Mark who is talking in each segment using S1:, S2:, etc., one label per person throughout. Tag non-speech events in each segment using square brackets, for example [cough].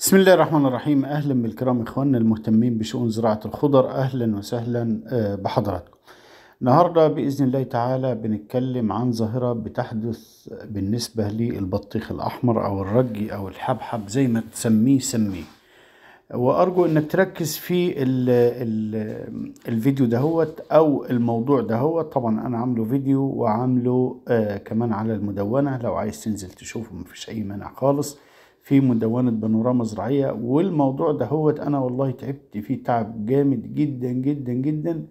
S1: بسم الله الرحمن الرحيم اهلا بالكرام اخواننا المهتمين بشؤون زراعه الخضر اهلا وسهلا آه، بحضراتكم النهارده باذن الله تعالى بنتكلم عن ظاهره بتحدث بالنسبه للبطيخ الاحمر او الرجي او الحبحب زي ما تسميه سميه وارجو انك تركز في الـ الـ الفيديو دهوت او الموضوع دهوت طبعا انا عامله فيديو وعامله آه كمان على المدونه لو عايز تنزل تشوفه مفيش اي مانع خالص في مدونة بانوراما زراعية والموضوع ده هو أنا والله تعبت فيه تعب جامد جدا جدا جدا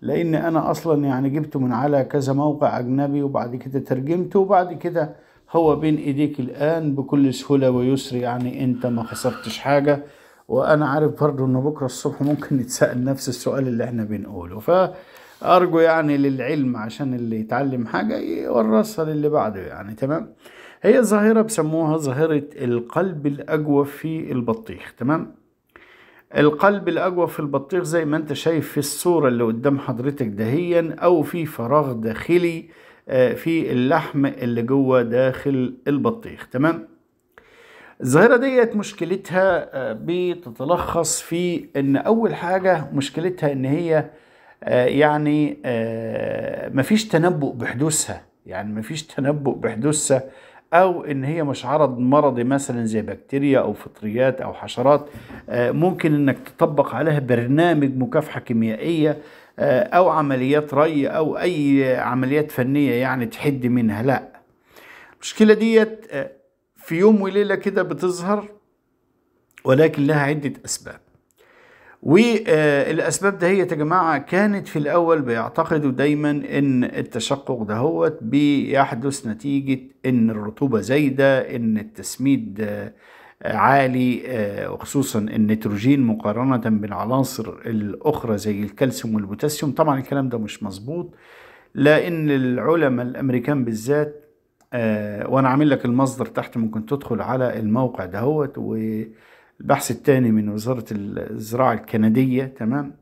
S1: لأن أنا أصلا يعني جبته من على كذا موقع أجنبي وبعد كده ترجمته وبعد كده هو بين إيديك الآن بكل سهولة ويسر يعني أنت ما خسرتش حاجة وأنا عارف برضه إن بكرة الصبح ممكن [laughs] نتسأل نفس السؤال اللي إحنا بنقوله فأرجو يعني للعلم عشان اللي يتعلم حاجة يورثها للي بعده يعني تمام هي ظاهرة بسموها ظاهرة القلب الأجوف في البطيخ تمام القلب الأجوف في البطيخ زي ما انت شايف في الصورة اللي قدام حضرتك دهيا أو في فراغ داخلي آه، في اللحم اللي جوه داخل البطيخ تمام الظاهرة ديت مشكلتها آه، بتتلخص في ان اول حاجة مشكلتها ان هي آه، يعني مفيش تنبؤ بحدوثها يعني مفيش تنبؤ بحدوثها او ان هي مش عرض مرضي مثلا زي بكتيريا او فطريات او حشرات آه، ممكن انك تطبق عليها برنامج مكافحه كيميائيه آه، او عمليات ري او اي عمليات فنيه يعني تحد منها لا المشكله ديت آه، في يوم وليله كده بتظهر ولكن لها عده اسباب والاسباب دهيت يا جماعه كانت في الاول بيعتقدوا دايما ان التشقق دهوت بيحدث نتيجه ان الرطوبه زايده ان التسميد آه، عالي آه، وخصوصا النيتروجين مقارنه بالعناصر الاخرى زي الكالسيوم والبوتاسيوم طبعا الكلام ده مش مظبوط لان العلماء الامريكان بالذات آه، وانا عامل لك المصدر تحت ممكن تدخل على الموقع دهوت و البحث الثاني من وزارة الزراعة الكندية تمام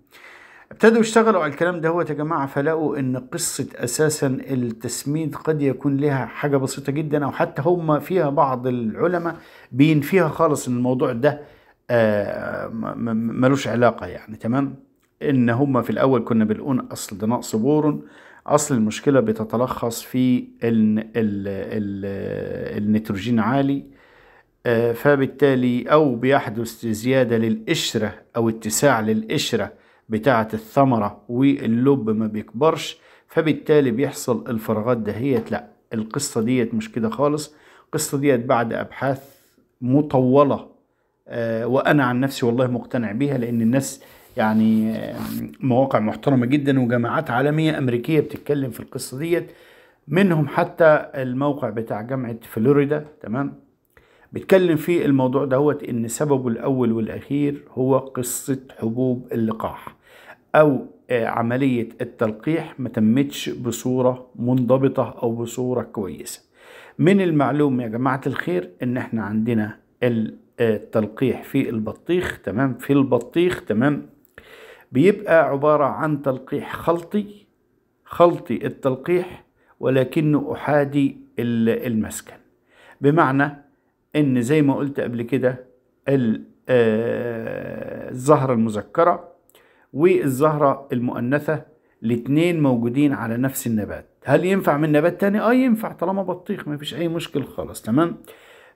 S1: ابتدوا يشتغلوا على الكلام دهوت يا جماعة فلقوا ان قصة اساسا التسميد قد يكون لها حاجة بسيطة جدا او حتى هم فيها بعض العلماء بينفيها خالص ان الموضوع ده آه، ملوش علاقة يعني تمام ان هم في الاول كنا بنقول اصل ده نقص بورون اصل المشكلة بتتلخص في ان النيتروجين عالي آه، فبالتالي أو بيحدث زيادة للقشرة أو اتساع للقشرة بتاعة الثمرة واللب ما بيكبرش فبالتالي بيحصل الفراغات دهيت لا القصة ديت مش كده خالص القصة ديت بعد أبحاث مطولة آه، وأنا عن نفسي والله مقتنع بيها لأن الناس يعني مواقع محترمة جدا وجامعات عالمية أمريكية بتتكلم في القصة ديت منهم حتى الموقع بتاع جامعة فلوريدا تمام بيتكلم في الموضوع دهوت ان سببه الاول والاخير هو قصه حبوب اللقاح او آه، عمليه التلقيح ما تمتش بصوره منضبطه او بصوره كويسه من المعلوم يا جماعه الخير ان احنا عندنا آه، التلقيح في البطيخ تمام في البطيخ تمام بيبقى عباره عن تلقيح خلطي خلطي التلقيح ولكنه احادي المسكن بمعنى ان زي ما قلت قبل كده آه، الزهرة المذكرة والزهرة المؤنثة الاتنين موجودين على نفس النبات هل ينفع من نبات تاني؟ اه ينفع طالما بطيخ مفيش اي مشكل خالص تمام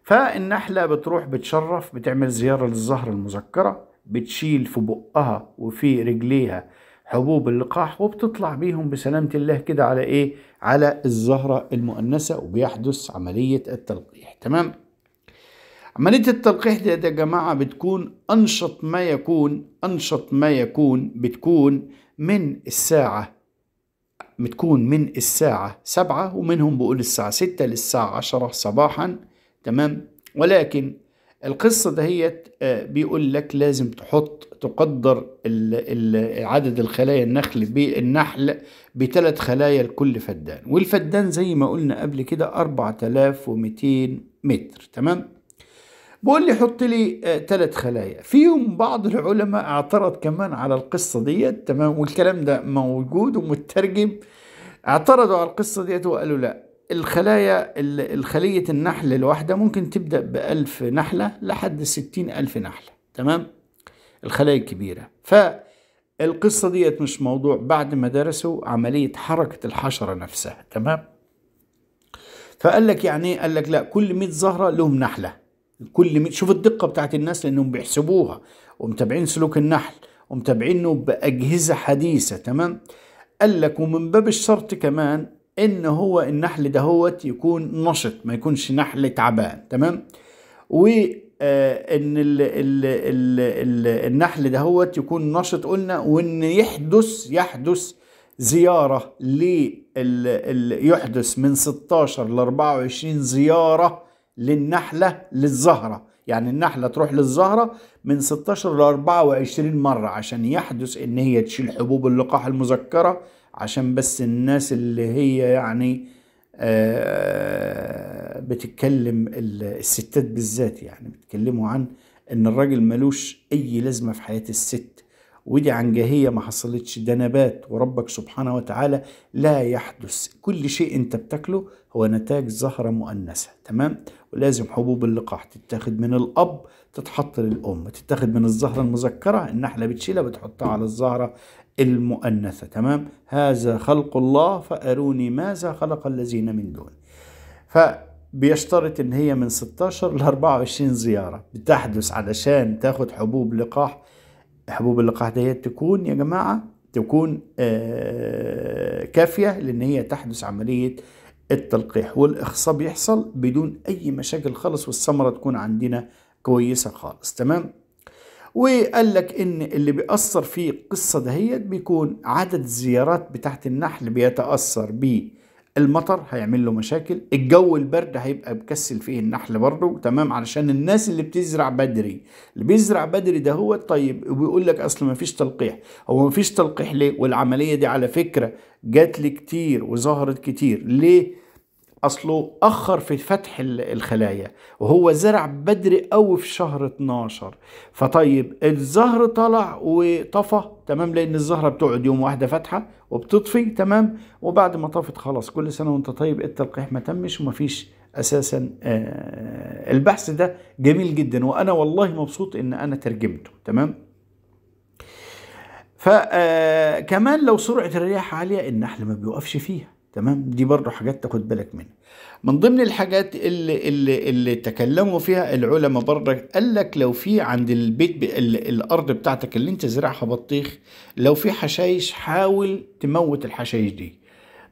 S1: فالنحلة بتروح بتشرف بتعمل زيارة للزهرة المذكرة بتشيل في بقها وفي رجليها حبوب اللقاح وبتطلع بيهم بسلامة الله كده على ايه على الزهرة المؤنثة وبيحدث عملية التلقيح تمام عملية التلقيح دي يا جماعة بتكون أنشط ما يكون أنشط ما يكون بتكون من الساعة بتكون من الساعة سبعة ومنهم بقول الساعة ستة للساعة عشرة صباحا تمام ولكن القصة دهيت آه، بيقول لك لازم تحط تقدر عدد الخلايا النخل بالنحل بثلاث خلايا لكل فدان والفدان زي ما قلنا قبل كده 4200 متر تمام بقول لي حط لي ثلاث آه، خلايا فيهم بعض العلماء اعترض كمان على القصة ديت تمام والكلام ده موجود ومترجم اعترضوا على القصة ديت وقالوا لا الخلايا الخلية النحل الواحدة ممكن تبدأ بألف نحلة لحد ستين ألف نحلة تمام الخلايا الكبيرة فالقصة ديت مش موضوع بعد ما درسوا عملية حركة الحشرة نفسها تمام فقال لك يعني إيه؟ قال لك لا كل 100 زهرة لهم نحلة كل شوف الدقه بتاعت الناس لانهم بيحسبوها ومتابعين سلوك النحل ومتابعينه باجهزه حديثه تمام قال لك ومن باب الشرط كمان ان هو النحل دهوت يكون نشط ما يكونش نحل تعبان تمام وان آه، الـ ال ال ال النحل دهوت يكون نشط قلنا وان يحدث يحدث زياره ل يحدث من 16 ل 24 زياره للنحلة للزهرة يعني النحلة تروح للزهرة من 16 ل 24 مرة عشان يحدث ان هي تشيل حبوب اللقاح المذكرة عشان بس الناس اللي هي يعني آه، بتتكلم الستات بالذات يعني بيتكلموا عن ان الراجل ملوش اي لازمة في حياة الست ودي عنجهية ما حصلتش ده نبات وربك سبحانه وتعالى لا يحدث كل شيء انت بتاكله هو نتاج زهرة مؤنثة تمام ولازم حبوب اللقاح تتاخد من الأب تتحط للأم تتاخد من الزهرة المذكرة النحلة بتشيلها بتحطها على الزهرة المؤنثة تمام هذا خلق الله فأروني ماذا خلق الذين من دون ف بيشترط ان هي من 16 ل 24 زياره بتحدث علشان تاخد حبوب لقاح حبوب اللقاح ديت تكون يا جماعه تكون آه، كافيه لان هي تحدث عمليه التلقيح والإخصاء بيحصل بدون أي مشاكل خالص والثمرة تكون عندنا كويسة خالص تمام وقال لك إن اللي بيأثر في القصة دهيت بيكون عدد الزيارات بتاعت النحل بيتأثر بيه المطر هيعمل له مشاكل الجو البرد هيبقى بكسل فيه النحل برضه تمام علشان الناس اللي بتزرع بدري اللي بيزرع بدري ده هو طيب وبيقول لك اصل ما فيش تلقيح هو ما فيش تلقيح ليه والعمليه دي على فكره جات لي كتير وظهرت كتير ليه اصله اخر في فتح الخلايا وهو زرع بدري قوي في شهر 12 فطيب الزهر طلع وطفى تمام لان الزهره بتقعد يوم واحده فاتحه وبتطفي تمام وبعد ما طفت خلاص كل سنه وانت طيب التلقيح ما تمش ومفيش اساسا آه البحث ده جميل جدا وانا والله مبسوط ان انا ترجمته تمام فكمان آه، لو سرعه الرياح عاليه النحل ما بيوقفش فيها تمام دي برضه حاجات تاخد بالك منها من ضمن الحاجات اللي اللي, اللي تكلموا فيها العلماء برضه قال لك لو في عند البيت الارض بتاعتك اللي انت زرعها بطيخ لو في حشايش حاول تموت الحشايش دي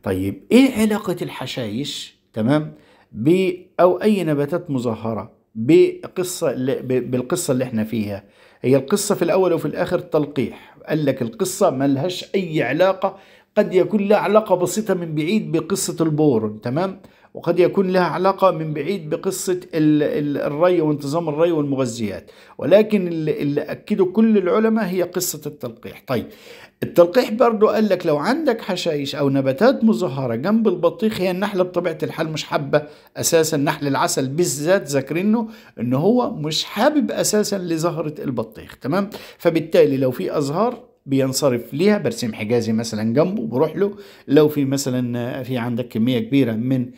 S1: طيب ايه علاقه الحشايش تمام ب او اي نباتات مزهره بقصه بالقصه اللي احنا فيها هي القصه في الاول وفي الاخر تلقيح قال لك القصه لهاش اي علاقه قد يكون لها علاقة بسيطة من بعيد بقصة البور تمام وقد يكون لها علاقة من بعيد بقصة الري وانتظام الري والمغذيات ولكن اللي أكده كل العلماء هي قصة التلقيح طيب التلقيح برضو قال لك لو عندك حشائش أو نباتات مزهرة جنب البطيخ هي النحلة بطبيعة الحال مش حابة أساسا نحل العسل بالذات ذاكرينه إن هو مش حابب أساسا لزهرة البطيخ تمام فبالتالي لو في أزهار بينصرف ليها برسم حجازي مثلا جنبه بروح له لو في مثلا في عندك كميه كبيره من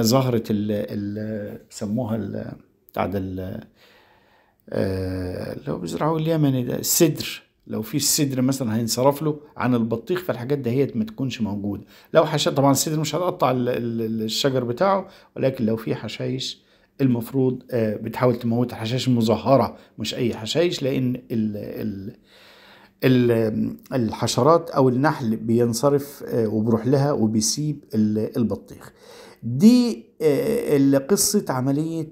S1: زهره ال سموها بتاع اللي آه، هو بيزرعوه اليمني ده السدر لو في السدر مثلا هينصرف له عن البطيخ فالحاجات هي ما تكونش موجوده لو حشائش طبعا السدر مش هتقطع الشجر بتاعه ولكن لو في حشائش المفروض آه، بتحاول تموت الحشائش المزهره مش اي حشائش لان ال ال الحشرات او النحل بينصرف آه، وبروح لها وبيسيب البطيخ دي آه، قصة عملية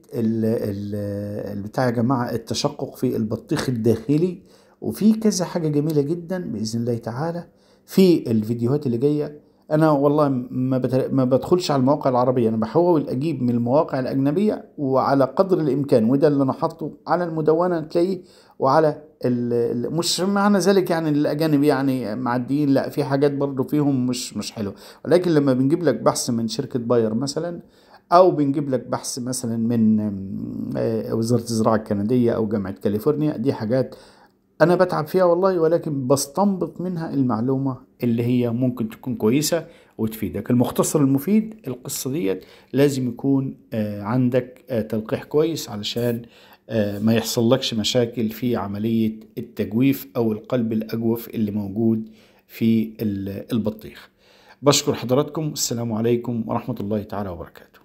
S1: بتاع يا جماعة التشقق في البطيخ الداخلي وفي كذا حاجة جميلة جدا بإذن الله تعالى في الفيديوهات اللي جاية أنا والله ما, ما بدخلش على المواقع العربية أنا بحاول أجيب من المواقع الأجنبية وعلى قدر الإمكان وده اللي أنا حاطه على المدونة تلاقيه وعلى مش معنى ذلك يعني الاجانب يعني معديين لا في حاجات برضو فيهم مش مش حلوه ولكن لما بنجيب لك بحث من شركه باير مثلا او بنجيب لك بحث مثلا من آه، وزاره الزراعه الكنديه او جامعه كاليفورنيا دي حاجات انا بتعب فيها والله ولكن بستنبط منها المعلومه اللي هي ممكن تكون كويسه وتفيدك المختصر المفيد القصه ديت لازم يكون آه، عندك آه، تلقيح كويس علشان آه، ما لكش مشاكل في عملية التجويف أو القلب الأجوف اللي موجود في البطيخ بشكر حضراتكم والسلام عليكم ورحمة الله تعالى وبركاته